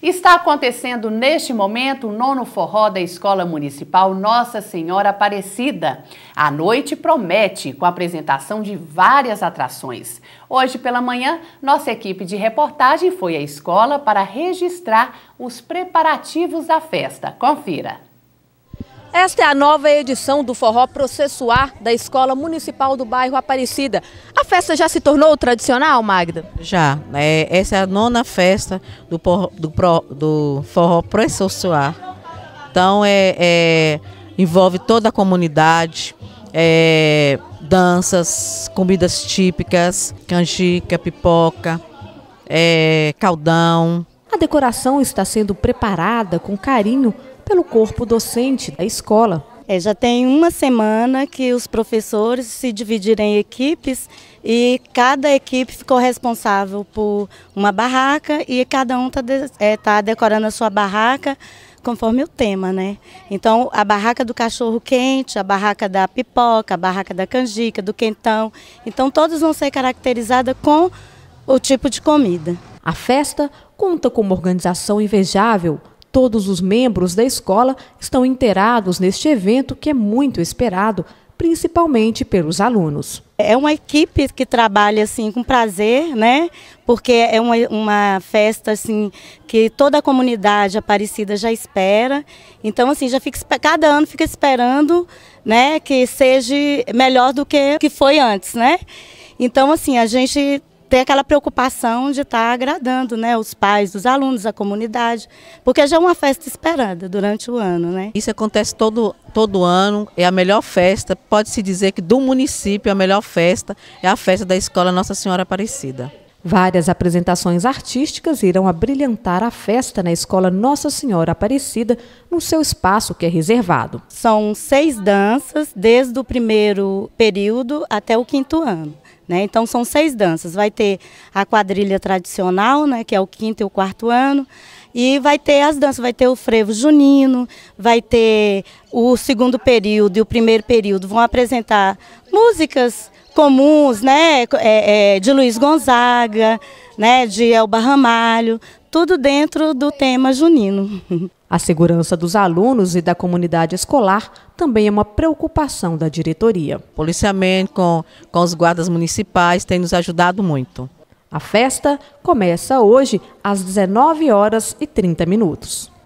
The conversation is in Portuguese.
Está acontecendo neste momento o nono forró da Escola Municipal Nossa Senhora Aparecida. A noite promete, com a apresentação de várias atrações. Hoje pela manhã, nossa equipe de reportagem foi à escola para registrar os preparativos da festa. Confira! Esta é a nova edição do Forró Processuar da Escola Municipal do Bairro Aparecida. A festa já se tornou tradicional, Magda? Já. É, essa é a nona festa do, do, do Forró Processuar. Então, é, é, envolve toda a comunidade, é, danças, comidas típicas, canjica, pipoca, é, caldão. A decoração está sendo preparada com carinho pelo corpo docente da escola. É, já tem uma semana que os professores se dividiram em equipes e cada equipe ficou responsável por uma barraca e cada um está de, é, tá decorando a sua barraca conforme o tema, né? Então, a barraca do cachorro quente, a barraca da pipoca, a barraca da canjica, do quentão. Então, todos vão ser caracterizados com o tipo de comida. A festa conta com uma organização invejável, Todos os membros da escola estão inteirados neste evento que é muito esperado, principalmente pelos alunos. É uma equipe que trabalha assim com prazer, né? Porque é uma, uma festa assim que toda a comunidade aparecida já espera. Então assim, já fica cada ano fica esperando, né, que seja melhor do que que foi antes, né? Então assim, a gente ter aquela preocupação de estar tá agradando né, os pais, os alunos, a comunidade, porque já é uma festa esperada durante o ano. Né? Isso acontece todo, todo ano, é a melhor festa, pode-se dizer que do município a melhor festa é a festa da Escola Nossa Senhora Aparecida. Várias apresentações artísticas irão abrilhantar a festa na Escola Nossa Senhora Aparecida, no seu espaço que é reservado. São seis danças, desde o primeiro período até o quinto ano. Né? Então são seis danças. Vai ter a quadrilha tradicional, né, que é o quinto e o quarto ano, e vai ter as danças, vai ter o frevo junino, vai ter o segundo período e o primeiro período. Vão apresentar músicas comuns, né, é, é, de Luiz Gonzaga, né, de Elba Ramalho, tudo dentro do tema junino. A segurança dos alunos e da comunidade escolar também é uma preocupação da diretoria. Policiamento com, com os guardas municipais tem nos ajudado muito. A festa começa hoje às 19 horas e 30 minutos.